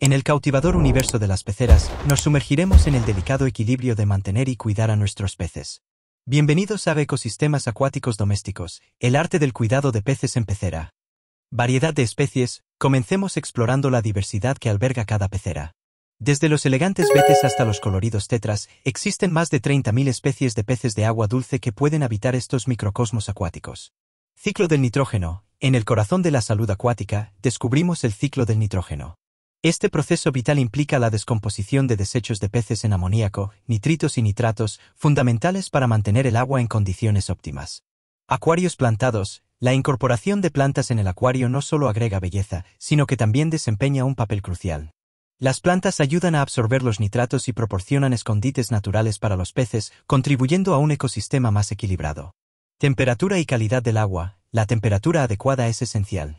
En el cautivador universo de las peceras, nos sumergiremos en el delicado equilibrio de mantener y cuidar a nuestros peces. Bienvenidos a Ecosistemas Acuáticos Domésticos, el arte del cuidado de peces en pecera. Variedad de especies, comencemos explorando la diversidad que alberga cada pecera. Desde los elegantes betes hasta los coloridos tetras, existen más de 30.000 especies de peces de agua dulce que pueden habitar estos microcosmos acuáticos. Ciclo del nitrógeno. En el corazón de la salud acuática, descubrimos el ciclo del nitrógeno este proceso vital implica la descomposición de desechos de peces en amoníaco, nitritos y nitratos, fundamentales para mantener el agua en condiciones óptimas. Acuarios plantados. La incorporación de plantas en el acuario no solo agrega belleza, sino que también desempeña un papel crucial. Las plantas ayudan a absorber los nitratos y proporcionan escondites naturales para los peces, contribuyendo a un ecosistema más equilibrado. Temperatura y calidad del agua. La temperatura adecuada es esencial.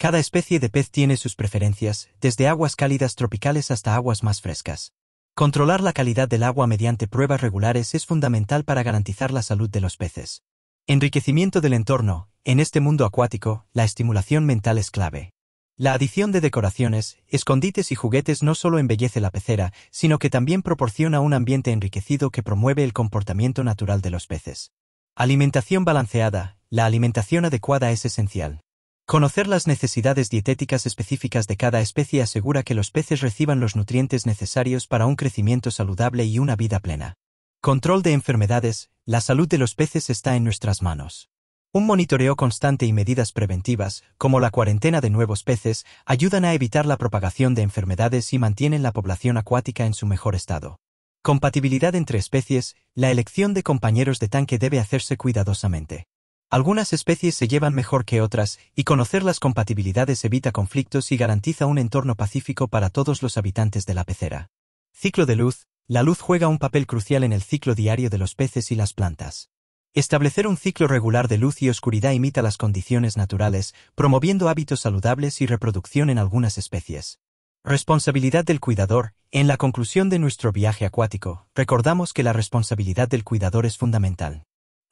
Cada especie de pez tiene sus preferencias, desde aguas cálidas tropicales hasta aguas más frescas. Controlar la calidad del agua mediante pruebas regulares es fundamental para garantizar la salud de los peces. Enriquecimiento del entorno. En este mundo acuático, la estimulación mental es clave. La adición de decoraciones, escondites y juguetes no solo embellece la pecera, sino que también proporciona un ambiente enriquecido que promueve el comportamiento natural de los peces. Alimentación balanceada. La alimentación adecuada es esencial. Conocer las necesidades dietéticas específicas de cada especie asegura que los peces reciban los nutrientes necesarios para un crecimiento saludable y una vida plena. Control de enfermedades, la salud de los peces está en nuestras manos. Un monitoreo constante y medidas preventivas, como la cuarentena de nuevos peces, ayudan a evitar la propagación de enfermedades y mantienen la población acuática en su mejor estado. Compatibilidad entre especies, la elección de compañeros de tanque debe hacerse cuidadosamente. Algunas especies se llevan mejor que otras, y conocer las compatibilidades evita conflictos y garantiza un entorno pacífico para todos los habitantes de la pecera. Ciclo de luz. La luz juega un papel crucial en el ciclo diario de los peces y las plantas. Establecer un ciclo regular de luz y oscuridad imita las condiciones naturales, promoviendo hábitos saludables y reproducción en algunas especies. Responsabilidad del cuidador. En la conclusión de nuestro viaje acuático, recordamos que la responsabilidad del cuidador es fundamental.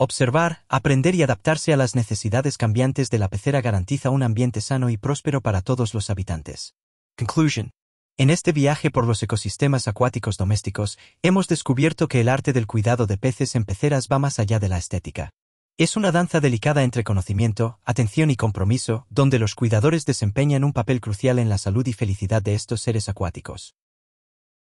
Observar, aprender y adaptarse a las necesidades cambiantes de la pecera garantiza un ambiente sano y próspero para todos los habitantes. Conclusion. En este viaje por los ecosistemas acuáticos domésticos, hemos descubierto que el arte del cuidado de peces en peceras va más allá de la estética. Es una danza delicada entre conocimiento, atención y compromiso, donde los cuidadores desempeñan un papel crucial en la salud y felicidad de estos seres acuáticos.